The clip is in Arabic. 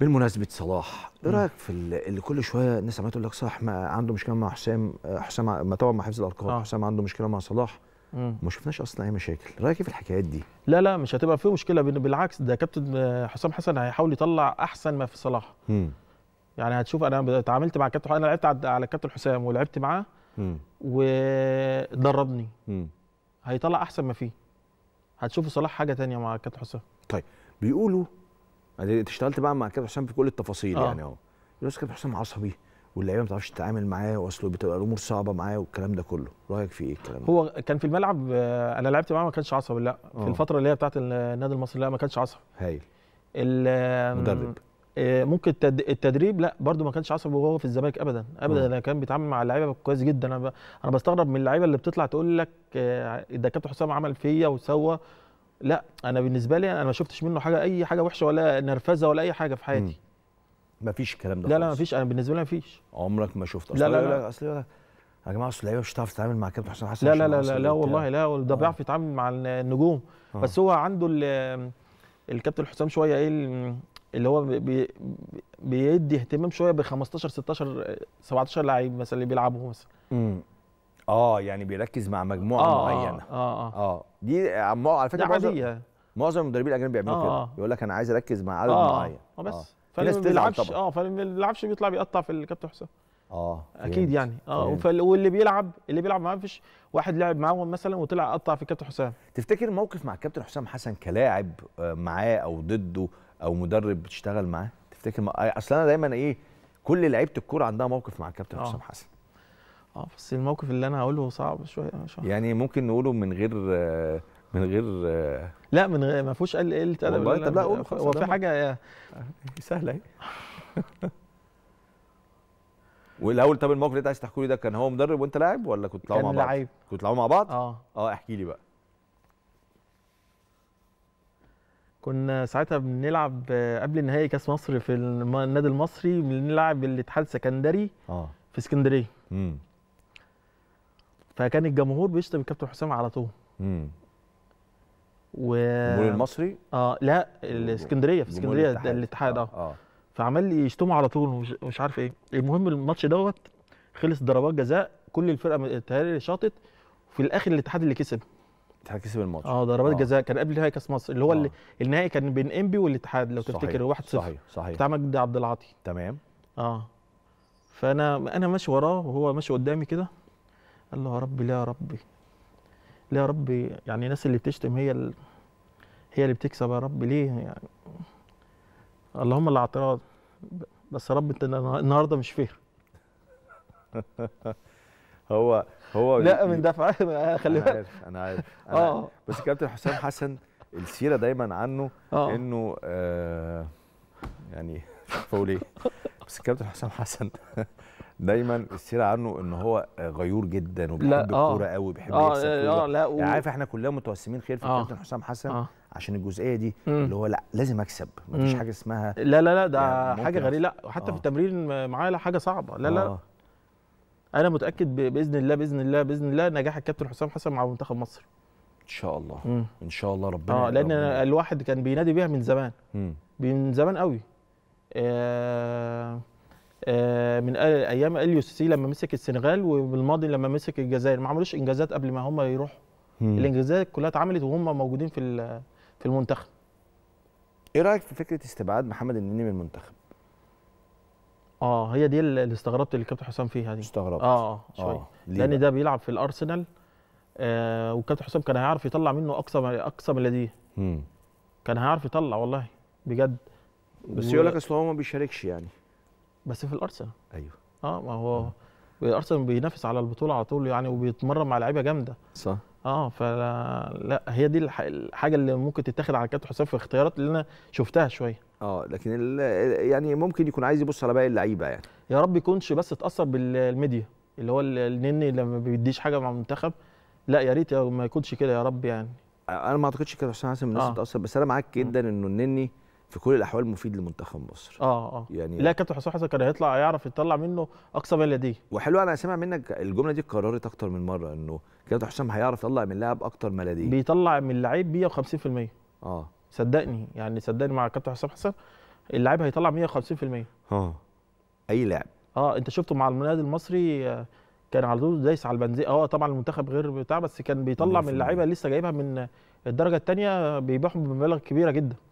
بالمناسبه صلاح ايه رايك في اللي كل شويه الناس عماله تقول لك صلاح ما عنده مشكله مع حسام آه، حسام ما طبعا مع حفظ الارقام آه. حسام عنده مشكله مع صلاح ما شفناش اصلا اي مشاكل رايك في الحكايات دي لا لا مش هتبقى في مشكله بالعكس ده كابتن آه، حسام حسن هيحاول يطلع احسن ما في صلاح مم. يعني هتشوف انا اتعاملت مع كابتن انا لعبت على كابتن حسام ولعبت معاه ودربني هيطلع احسن ما فيه هتشوفوا صلاح حاجه تانية مع كابتن حسام طيب بيقولوا انت اشتغلت بقى مع كابتن حسام في كل التفاصيل آه. يعني اهو بس كابتن حسام عصبي واللعيبه ما بتعرفش تتعامل معاه واسلوب بتبقى الامور صعبه معاه والكلام ده كله رايك في ايه الكلام ده هو كان في الملعب آه، انا لعبت معاه ما كانش عصبي لا في آه. الفتره اللي هي بتاعه النادي المصري لا ما كانش عصبي هايل المدرب آه، ممكن التدريب لا برده ما كانش عصبي وهو في الزمالك ابدا ابدا انا كان بيتعامل مع اللعيبه كويس جدا انا انا بستغرب من اللعيبه اللي بتطلع تقول لك ده كابتن حسام عمل فيا وسوى لا انا بالنسبه لي انا ما شفتش منه حاجه اي حاجه وحشه ولا نرفزه ولا اي حاجه في حياتي ما فيش الكلام ده لا خلص. لا ما فيش انا بالنسبه لي ما فيش عمرك ما شفت اصلا لا لا, لا. اصل يا جماعه اصل اللعيبه مش هتعرف تتعامل مع كابتن حسام حسن لا لا لا لا, لا والله لا ده آه. بيعرف يتعامل مع النجوم أوه. بس هو عنده الكابتن حسام شويه ايه اللي هو بي بيدي اهتمام شويه ب 15 16 17 لعيب مثلا اللي بيلعبوا مثلا اه يعني بيركز مع مجموعه آه, آه، معينه اه اه اه دي على فكره معظم معظم المدربين الاجانب بيعملوا آه، كده آه يقول لك انا عايز اركز مع عدد آه, آه، معين اه بس فاللي ما بيلعبش اه فاللي ما بيلعبش بيطلع بيقطع في الكابتن حسام اه اكيد يعني اه واللي بيلعب اللي بيلعب معاه مفيش واحد لعب معاهم مثلا وطلع قطع في الكابتن حسام تفتكر موقف مع الكابتن حسام حسن كلاعب معاه او ضده او مدرب بتشتغل معاه تفتكر اصل انا دايما ايه كل لعيبه الكوره عندها موقف مع الكابتن آه. حسام حسن اه بس الموقف اللي انا هقوله صعب شويه يعني ممكن نقوله من غير من غير لا من غير ما فيهوش قل قله ادب والله طب لا قول هو في حاجه سهله اهي والاول طب الموقف اللي انت عايز تحكوا لي ده كان هو مدرب وانت لاعب ولا كنت تلعبوا مع بعض؟ كان لعيب كنت تلعبوا مع بعض؟ اه اه احكي لي بقى كنا ساعتها بنلعب آه، قبل نهائي كاس مصر في النادي المصري بنلعب الاتحاد السكندري اه في اسكندريه امم فكان الجمهور بيشتم الكابتن حسام على طول امم و الجمهور المصري اه لا الاسكندريه في اسكندريه الاتحاد اه, آه. آه. فعمال يشتمه على طول ومش مش عارف ايه المهم الماتش دوت خلص ضربات جزاء كل الفرقه اللي شاطت وفي الاخر الاتحاد اللي كسب الاتحاد كسب الماتش اه ضربات آه. جزاء كان قبل نهائي كاس مصر اللي هو آه. اللي النهائي كان بين انبي والاتحاد لو تفتكر 1-0 صحيح صحيح بتاع مجدي عبد العاطي تمام اه فانا انا ماشي وراه وهو ماشي قدامي كده قال له يا ربي ليه يا ربي ليه يا ربي يعني الناس اللي بتشتم هي ال... هي اللي بتكسب يا ربي ليه يعني اللهم الاعتراض بس يا رب انت النهارده مش فير هو هو لا من دفع خلي بالك انا عارف انا عارف آه. بس كابتن حسام حسن السيره دايما عنه آه. انه آه يعني فوليه بس الكابتن حسام حسن دايما السيره عنه ان هو غيور جدا وبيحب آه. الكوره قوي بيحب آه يكسب آه, آه، لا يعني و... يعني عارف احنا كلنا متوسمين خير في آه الكابتن حسام حسن آه عشان الجزئيه دي مم. اللي هو لا لازم اكسب مفيش حاجه اسمها لا لا لا ده يعني حاجه غريبه لا وحتى آه. في التمرين معايا لا حاجه صعبه لا آه. لا انا متاكد باذن الله باذن الله باذن الله نجاح الكابتن حسام حسن مع منتخب مصر ان شاء الله ان شاء الله ربنا اه لان ربنا. الواحد كان بينادي بيها من زمان من زمان قوي آه، آه، من ايام اليو سي لما مسك السنغال وبالماضي لما مسك الجزائر ما عملوش انجازات قبل ما هم يروحوا الانجازات كلها اتعملت وهم موجودين في في المنتخب ايه رايك في فكره استبعاد محمد النني من المنتخب اه هي دي اللي استغربت اللي الكابتن حسام فيها دي استغربت اه اه, آه، شويه آه. لان ده بيلعب في الارسنال آه وكابتن حسام كان هيعرف يطلع منه اقصى اقصى ما لديه كان هيعرف يطلع والله بجد بس و... يقول لك اصل هو ما بيشاركش يعني بس في الارسنال ايوه اه ما هو آه. الارسنال بينافس على البطوله على طول يعني وبيتمرن مع لعيبه جامده صح اه فلا هي دي الحاجه اللي ممكن تتاخد على كابتن حسام في الاختيارات اللي انا شفتها شويه اه لكن يعني ممكن يكون عايز يبص على باقي اللعيبه يعني يا رب يكونش بس اتاثر بالميديا اللي هو النني لما بيديش حاجه مع المنتخب لا يا ريت ما يكونش كده يا رب يعني انا ما اعتقدش كده حسام حسن الناس آه. تتاثر بس انا معاك جدا انه النني في كل الاحوال مفيد لمنتخب مصر اه اه يعني لا كابتن حسام حسن كان هيطلع يعرف يطلع منه اقصى ما لديه وحلو انا سامع منك الجمله دي اتكررت اكتر من مره انه كابتن حسام هيعرف يطلع من لاعب اكتر ما لديه بيطلع من اللعيب 150% اه صدقني يعني صدقني مع كابتن حسام حسن اللعيب هيطلع 150% اه اي لاعب اه انت شفته مع النادي المصري آه، كان على طول دايس على البنزين اه طبعا المنتخب غير بتاع بس كان بيطلع من اللعيبه لسه جايبها من الدرجه الثانيه بيبيعهم بمبالغ كبيره جدا